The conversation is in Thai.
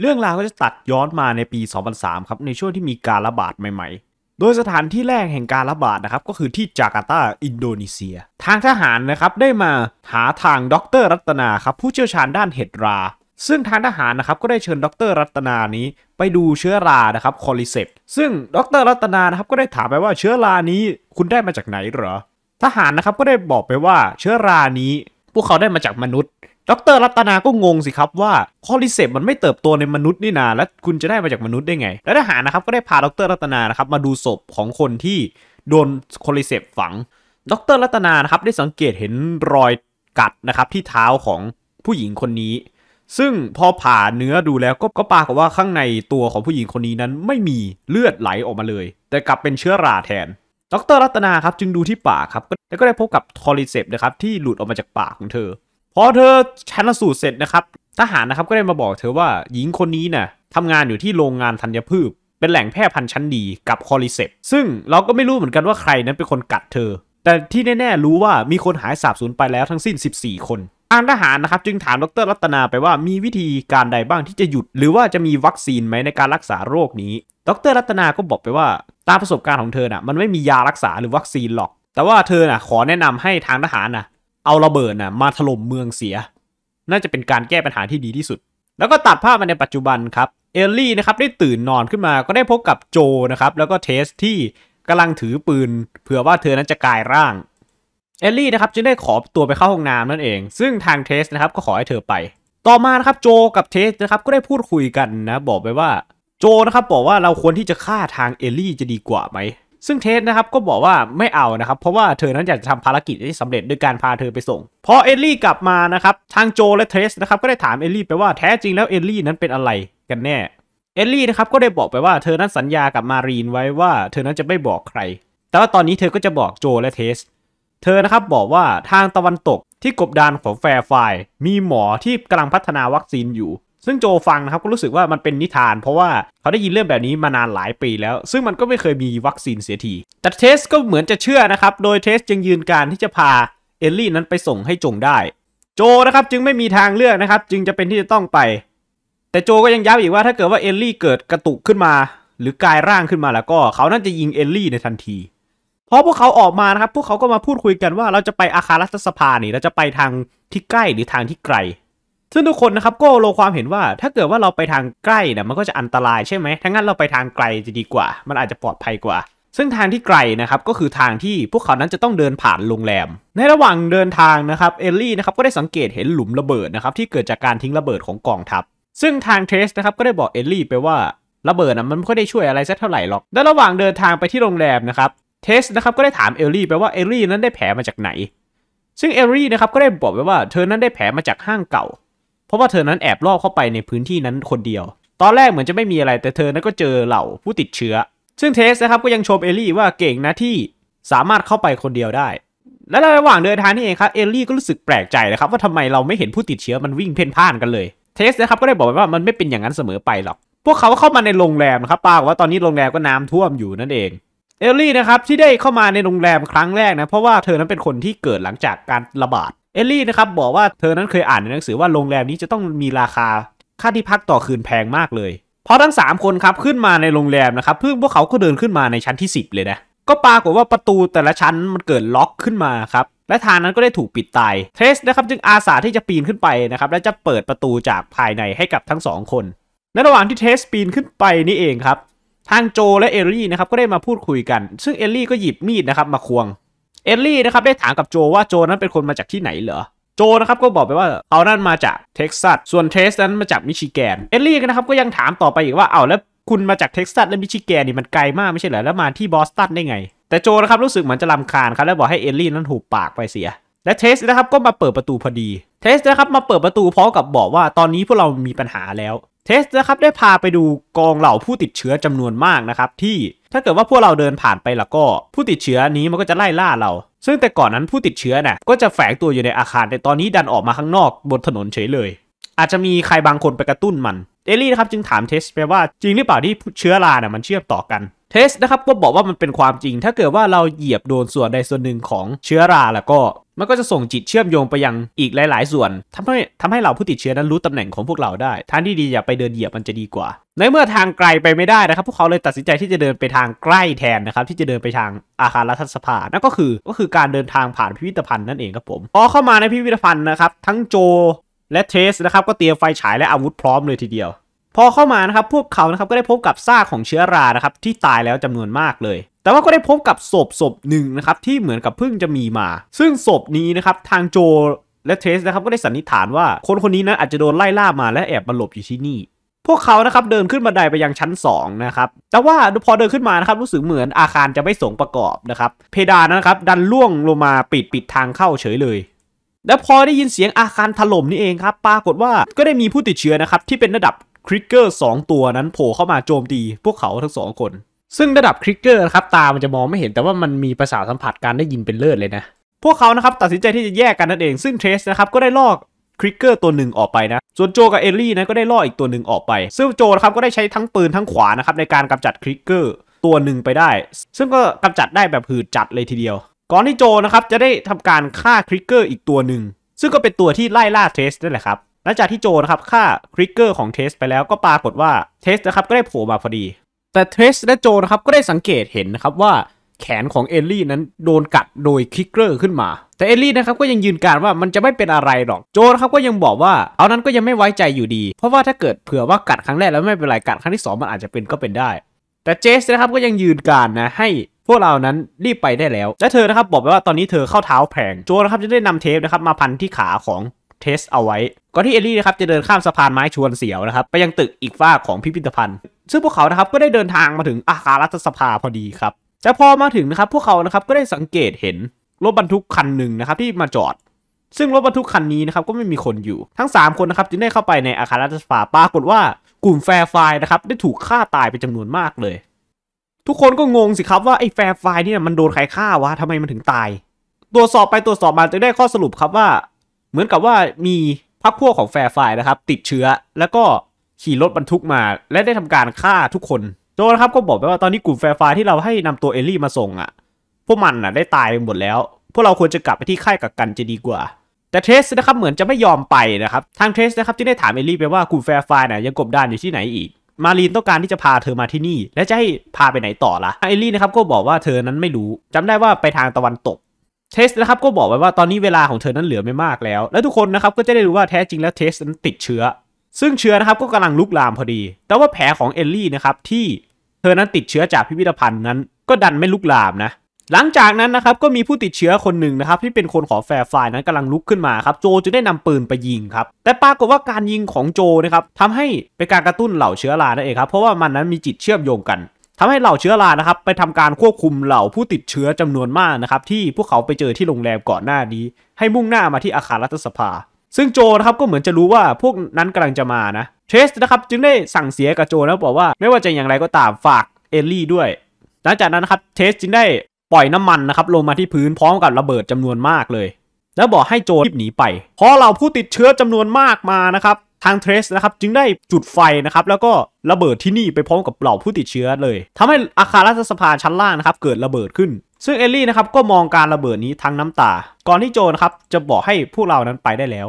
เรื่องราวก็จะตัดย้อนมาในปี 2003 ครับ ในช่วงที่มีการระบาดใหม่ ๆ โดยสถานที่แรกแห่งการระบาดนะครับ ก็คือที่จาการ์ตา อินโดนีเซีย ทางทหารนะครับ ได้มาหาทางดร รัตนาครับ ผู้เชี่ยวชาญด้านเห็ดรา ซึ่งทางทหารนะครับ ก็ได้เชิญดรรัตนานี้ไปดูเชื้อรานะครับคอลิเซป ซึ่งดรรัตนานะครับก็ได้ถามไปว่าเชื้อรา นี้คุณได้มาจากไหนเหรอ ทหารนะครับก็ได้บอกไปว่าเชื้อรานี้ พวกเขาได้มาจากมนุษย์ดรรัตนาก็งงสิครับว่าคอลิเซปมันไม่เติบโตในมนุษย์นี่นา และคุณจะได้มาจากมนุษย์ได้ไง แล้วทหารนะครับก็ได้พาดรรัตนานะครับมาดูศพของคนที่โดนคอลิเซปฝัง ดรรัตนานะครับได้สังเกตเห็นรอยกัดนะครับที่เท้าของผู้หญิงคนนี้ ซึ่งพอผ่าเนื้อดูแล้วก็ก็ปรากฏว่าข้างในตัวของผู้หญิงคนนี้นั้นไม่มีเลือดไหลออกมาเลย แต่กลับเป็นเชื้อราแทน ดรรัตนาครับจึงดูที่ปากครับแล้วก็ได้พบกับคอลิเซปนะครับที่หลุดออกมาจากปากของเธอพอเธอชันสูตรเสร็จนะครับ ทหารนะครับก็ได้มาบอกเธอว่าหญิงคนนี้นะ่ะทำงานอยู่ที่โรงงานธัญพืชเป็นแหล่งแพร่พันธุ์ชั้นดีกับคอริเซปซึ่งเราก็ไม่รู้เหมือนกันว่าใครนั้นเป็นคนกัดเธอ แต่ที่แน่ๆ รู้ว่ามีคนหายสาบสูญไปแล้วทั้งสิ้น 14 คนทางทหารนะครับ จึงถามดรรัตนาไปว่ามีวิธีการใดบ้างที่จะหยุด หรือว่าจะมีวัคซีนไหมในการรักษาโรคนี้ ดรรัตนาก็บอกไปว่า ตามประสบการณ์ของเธอน่ะ มันไม่มียารักษาหรือวัคซีนหรอก แต่ว่าเธอน่ะขอแนะนำให้ทางทหารน่ะเอาระเบิดนะ่ะมาถล่มเมืองเสีย น่าจะเป็นการแก้ปัญหาที่ดีที่สุด แล้วก็ตัดภาพมาในปัจจุบันครับเอลลี่นะครับได้ตื่นนอนขึ้นมาก็ได้พบกับโจนะครับแล้วก็เทสที่กำลังถือปืนเผื่อว่าเธอนั้นจะกลายร่างเอลลี่นะครับจึงได้ขอตัวไปเข้าห้องน้ำนั่นเอง ซึ่งทางเทสนะครับก็ขอให้เธอไป ต่อมานะครับโจกับเทสนะครับก็ได้พูดคุยกันนะบอกไปว่าโจนะครับบอกว่าเราควรที่จะฆ่าทางเอลลี่จะดีกว่าไหมซึ่งเทสนะครับก็บอกว่าไม่เอานะครับเพราะว่าเธอนั้นอยากจะทำภารกิจที่สำเร็จ ด้วยการพาเธอไปส่ง พอเอลลี่กลับมานะครับทางโจและเทสนะครับก็ได้ถามเอลลี่ไปว่าแท้จริงแล้วเอลลี่นั้นเป็นอะไรกันแน่ เอลลี่นะครับก็ได้บอกไปว่าเธอนั้นสัญญากับมารีนไว้ว่าเธอนั้นจะไม่บอกใคร แต่ว่าตอนนี้เธอก็จะบอกโจและเทส เธอนะครับบอกว่าทางตะวันตกที่กบดานของแฟร์ไฟมีหมอที่กำลังพัฒนาวัคซีนอยู่ซึ่งโจฟังนะครับก็รู้สึกว่ามันเป็นนิทาน เพราะว่าเขาได้ยินเรื่องแบบนี้มานานหลายปีแล้ว ซึ่งมันก็ไม่เคยมีวัคซีนเสียทีแต่เทสก็เหมือนจะเชื่อนะครับ โดยเทสจึงยืนการที่จะพาเอลลี่นั้นไปส่งให้จงได้ โจนะครับจึงไม่มีทางเลือกนะครับ จึงจะเป็นที่จะต้องไป แต่โจก็ยังย้ำอีกว่าถ้าเกิดว่าเอลลี่เกิดกระตุกขึ้นมา หรือกายร่างขึ้นมาแล้วก็เขาน่าจะยิงเอลลี่ในทันทีพราะพวกเขาออกมานะครับพวกเขาก็มาพูดคุยกันว่าเราจะไปอาคารัฐสภานี่เราจะไปทางที่ใกล้หรือทางที่ไกลซึ่งทุกคนนะครับก็ลงความเห็นว่า ถ้าเกิดว่าเราไปทางใกล้นะมันก็จะอันตรายใช่ไหมทั้งนั้นเราไปทางไกลจะดีกว่า มันอาจจะปลอดภัยกว่า ซึ่งทางที่ไกลนะครับก็คือทางที่พวกเขานั้นจะต้องเดินผ่านโรงแรม ในระหว่างเดินทางนะครับเอลลี่นะครับก็ได้สังเกตเห็นหลุมระเบิดนะครับที่เกิดจากการทิ้งระเบิดของกองทัพ ซึ่งทางเทสนะครับก็ได้บอกเอลลี่ไปว่าระเบิดนะมันไม่ได้ช่วยอะไรสักเท่าไหร่หรอก และระหว่างเดินทางไปที่โรงแรมนะครับเทสนะครับก็ได้ถามเอลลี่ไปว่าเอลลี่นั้นได้แผลมาจากไหน ซึ่งเอลลี่นะครับก็ได้บอกไปว่าเธอนั้นได้แผลมาจากห้างเก่าเพราะว่าเธอนั้นแอบลอบเข้าไปในพื้นที่นั้นคนเดียว ตอนแรกเหมือนจะไม่มีอะไรแต่เธอนั้นก็เจอเหล่าผู้ติดเชื้อ ซึ่งเทสนะครับก็ยังชมเอลลี่ว่าเก่งนะที่สามารถเข้าไปคนเดียวได้ และระหว่างเดินทางนี่เองครับเอลลี่ก็รู้สึกแปลกใจนะครับว่าทำไมเราไม่เห็นผู้ติดเชื้อมันวิ่งเพ่นพ่านกันเลย เทสนะครับก็ได้บอกไปว่ามันไม่เป็นอย่างนั้นเสมอไปหรอก พวกเขาเข้ามาในโรงแรมครับปากว่าตอนนี้โรงแรมก็น้ำท่วมอยู่นั่นเอง เอลลี่นะครับที่ได้เข้ามาในโรงแรมครั้งแรกนะเพราะว่าเธอนั้นเป็นคนที่เกิดหลังจากการระบาดเอลลี่นะครับบอกว่าเธอนั้นเคยอ่านในหนังสือว่าโรงแรมนี้จะต้องมีราคาค่าที่พักต่อคืนแพงมากเลยพอทั้ง 3 คนครับขึ้นมาในโรงแรมนะครับเพื่อพวกเขาก็เดินขึ้นมาในชั้นที่ 10 เลยนะก็ปรากฏว่าประตูแต่ละชั้นมันเกิดล็อกขึ้นมาครับและทางนั้นก็ได้ถูกปิดตายเทสนะครับจึงอาสาที่จะปีนขึ้นไปนะครับและจะเปิดประตูจากภายในให้กับทั้ง2คนในระหว่างที่เทสปีนขึ้นไปนี่เองครับทางโจและเอลลี่นะครับก็ได้มาพูดคุยกันซึ่งเอลลี่ก็หยิบมีดนะครับมาควงเอลลี่นะครับ ได้ถามกับโจว่าโจนั้นเป็นคนมาจากที่ไหนเหรอโจนะครับก็บอกไปว่าเอานั่นมาจากเท็กซัสส่วนเทสนั้นมาจากมิชิแกนเอลลี่นะครับก็ยังถามต่อไปอีกว่าเอาแล้วคุณมาจากเท็กซัสและมิชิแกนนี่มันไกลมากไม่ใช่เหรอแล้วมาที่บอสตันได้ไง แต่โจนะครับรู้สึกเหมือนจะลำคาญครับแล้วบอกให้เอลลี่นั้นหูปากไปเสีย และเทสนะครับก็มาเปิดประตูพอดีเทสนะครับมาเปิดประตูพร้อมกับบอกว่าตอนนี้พวกเรามีปัญหาแล้วเทสนะครับได้พาไปดูกองเหล่าผู้ติดเชื้อจำนวนมากนะครับที่ถ้าเกิดว่าพวกเราเดินผ่านไปแล้วก็ ผู้ติดเชื้อนี้มันก็จะไล่ล่าเรา ซึ่งแต่ก่อนนั้นผู้ติดเชื้อนะ่ะก็จะแฝงตัวอยู่ในอาคารแต่ตอนนี้ดันออกมาข้างนอกบนถนนเฉยเลย อาจจะมีใครบางคนไปกระตุ้นมันเอลี่นะครับจึงถามเทสไปว่าจริงหรือเปล่าที่เชื้อราเนะ่ยมันเชื่อมต่อกันเทสนะครับก็บอกว่ามันเป็นความจริง ถ้าเกิดว่าเราเหยียบโดนส่วนใดส่วนหนึ่งของเชื้อราแล้วก็มันก็จะส่งจิตเชื่อมโยงไปยังอีกหลายๆ ส่วนทำให้ทำให้เราผู้ติดเชื้อนั้นรู้ตำแหน่งของพวกเราได้ทางที่ดีอย่าไปเดินเหยียบมันจะดีกว่า ในเมื่อทางไกลไปไม่ได้นะครับพวกเขาเลยตัดสินใจที่จะเดินไปทางใกล้แทนนะครับที่จะเดินไปทางอาคารรัฐสภานั่นก็คือ ก็คือการเดินทางผ่านพิพิธภัณฑ์นั่นเองครับผมพอเข้ามาในพิพิธภัณฑ์นะครับทั้งโจ และเทสนะครับก็เตรียมไฟฉายและอาวุธพร้อมเลยทีเดียวพอเข้ามานะครับ พวกเขานะครับ ก็ได้พบกับซากของเชื้อรานะครับ ที่ตายแล้วจำนวนมากเลย แต่ว่าก็ได้พบกับศพศพหนึ่งนะครับ ที่เหมือนกับเพิ่งจะมีมา ซึ่งศพนี้นะครับ ทางโจและเทสนะครับก็ได้สันนิษฐานว่าคนคนนี้นั้นอาจจะโดนไล่ล่ามาและแอบมาหลบอยู่ที่นี่พวกเขานะครับเดินขึ้นบันไดไปยังชั้น2นะครับแต่ว่าพอเดินขึ้นมานะครับรู้สึกเหมือนอาคารจะไม่สงประกอบนะครับเพดานนะครับดันล่วงลงมาปิดปิดทางเข้าเฉยเลยและพอได้ยินเสียงอาคารถล่มนี่เองครับ ปรากฏว่าก็ได้มีผู้ติดเชื้อนะครับที่เป็นระดับคริกเกอร์2ตัวนั้นโผล่เข้ามาโจมตีพวกเขาทั้งสองคน ซึ่งระดับคริกเกอร์นะครับตามันจะมองไม่เห็นแต่ว่ามันมีประสาทสัมผัสการได้ยินเป็นเลิศเลยนะ พวกเขานะครับตัดสินใจที่จะแยกกันนั่นเอง ซึ่งเทรสนะครับก็ได้ลอกคริกเกอร์ตัวหนึ่งออกไปนะส่วนโจกับเอลลี่นะก็ได้ลอกอีกตัวหนึ่งออกไป ซึ่งโจนะครับก็ได้ใช้ทั้งปืนทั้งขวานะครับในการกำจัดคริกเกอร์ตัวหนึ่งไปได้ ซึ่งก็กำจัดได้แบบหืดจัดเลยทีเดียว ก่อนที่โจนะครับจะได้ทำการฆ่าคริกเกอร์อีกตัวหนึ่งซึ่งก็เป็นตัวที่ไล่ล่าเทสนั่นแหละครับหลังจากที่โจนะครับฆ่าคริกเกอร์ของเทสไปแล้วก็ปรากฏว่าเทสนะครับก็ได้โผล่มาพอดี แต่เทสและโจนะครับก็ได้สังเกตเห็นนะครับว่าแขนของเอลลี่นั้นโดนกัดโดยคริกเกอร์ขึ้นมา แต่เอลลี่นะครับก็ยังยืนการว่ามันจะไม่เป็นอะไรหรอกโจนะครับก็ยังบอกว่าเอานั้นก็ยังไม่ไว้ใจอยู่ดีเพราะว่าถ้าเกิดเผื่อว่ากัดครั้งแรกแล้วไม่เป็นไรกัดครั้งที่2มันอาจจะเป็นก็เป็นได้ แต่เจสนะครับก็ยังยืนการนะให้พวกเรานั้นรีบไปได้แล้วและเธอนะครับบอกไปว่าตอนนี้เธอเข้าเท้าแผงโจนะครับจะได้นำเทปนะครับมาพันที่ขาของเทสเอาไว้ ก่อนที่เอลลี่นะครับจะเดินข้ามสะพานไม้ชวนเสียวนะครับไปยังตึกอีกฝ้าของพิพิธภัณฑ์ ซึ่งพวกเขานะครับก็ได้เดินทางมาถึงอาคารรัฐสภาพอดีครับแต่พอมาถึงนะครับพวกเขานะครับก็ได้สังเกตเห็น รถบรรทุกคันหนึ่งนะครับที่มาจอด ซึ่งรถบรรทุกคันนี้นะครับก็ไม่มีคนอยู่ ทั้ง 3 คนนะครับจึงได้เข้าไปในอาคารรัฐสภาปรากฏว่า กลุ่มแฟร์ไฟนะครับได้ถูกฆ่าตายไปจํจำนวนมากเลย ทุกคนก็งงสิครับว่าไอ้แฟร์ไฟเนี่ยมันโดนใครฆ่าวะทำไมมันถึงตาย ตรวจสอบไปตรวจสอบมาจึงได้ข้อสรุปครับว่าเหมือนกับว่ามีพรรคพวกของแฟร์ไฟนะครับติดเชื้อ แล้วก็ขี่รถบรรทุกมา และได้ทำการฆ่าทุกคน โจนะครับก็บอกไปว่าตอนนี้กลุ่มแฟร์ไฟที่เราให้นำตัวเอลลี่มาส่งอะ่ะพวกมันอ่ะได้ตายไปหมดแล้ว พวกเราควรจะกลับไปที่ค่ายกักกันจะดีกว่า แต่เทสนะครับเหมือนจะไม่ยอมไปนะครับทางเทสนะครับจึงได้ถามเอลลี่ไปว่ากลุ่มแฟร์ไฟน่ะยังกบดานอยู่ที่ไหนอีก มารีนต้องการที่จะพาเธอมาที่นี่ และจะให้พาไปไหนต่อละ่ะเอลลี่นะครับก็บอกว่าเธอนั้นไม่รู้ จำได้ว่าไปทางตะวันตกเทสนะครับก็บอกไว้ว่าตอนนี้เวลาของเธอนั้นเหลือไม่มากแล้ว และทุกคนนะครับก็จะได้รู้ว่าแท้จริงแล้วเทสนั้นติดเชื้อ ซึ่งเชื้อนะครับก็กำลังลุกลามพอดี แต่ว่าแผลของเอลลี่นะครับที่เธอนั้นติดเชื้อจากพิพิธภัณฑ์นั้น ก็ดันไม่ลุกลามนะหลังจากนั้นนะครับก็มีผู้ติดเชื้อคนหนึ่งนะครับที่เป็นคนของแฟร์ไฟนั้นกำลังลุกขึ้นมาครับโจจึงได้นำปืนไปยิงครับแต่ปรากฏว่าการยิงของโจนะครับทำให้เป็นการกระตุ้นเหล่าเชื้อรานั่นเองครับเพราะว่ามันนั้นมีจิตเชื่อมโยงกันทำให้เหล่าเชื้อรานะครับ ไปทำการควบคุมเหล่าผู้ติดเชื้อจำนวนมากนะครับ ที่พวกเขาไปเจอที่โรงแรมก่อนหน้านี้ ให้มุ่งหน้ามาที่อาคารรัฐสภา ซึ่งโจนะครับ ก็เหมือนจะรู้ว่าพวกนั้นกำลังจะมานะเทสนะครับ จึงได้สั่งเสียกับโจแล้วบอกว่าไม่ว่าจะอย่างไรก็ตามฝากเอลลี่ด้วยหลังจากนั้นนะครับเทสจึงได้ปล่อยน้ำมันนะครับลงมาที่พื้นพร้อมกับระเบิดจำนวนมากเลย แล้วบอกให้โจรีบหนีไปเพราะเราผู้ติดเชื้อจำนวนมากมานะครับทางเทรสนะครับจึงได้จุดไฟนะครับแล้วก็ระเบิดที่นี่ไปพร้อมกับเหล่าผู้ติดเชื้อเลย ทำให้อาคารรัฐสภาชั้นล่างนะครับเกิดระเบิดขึ้น ซึ่งเอลลี่นะครับก็มองการระเบิดนี้ทั้งน้ำตา ก่อนที่โจนะครับจะบอกให้พวกเรานั้นไปได้แล้ว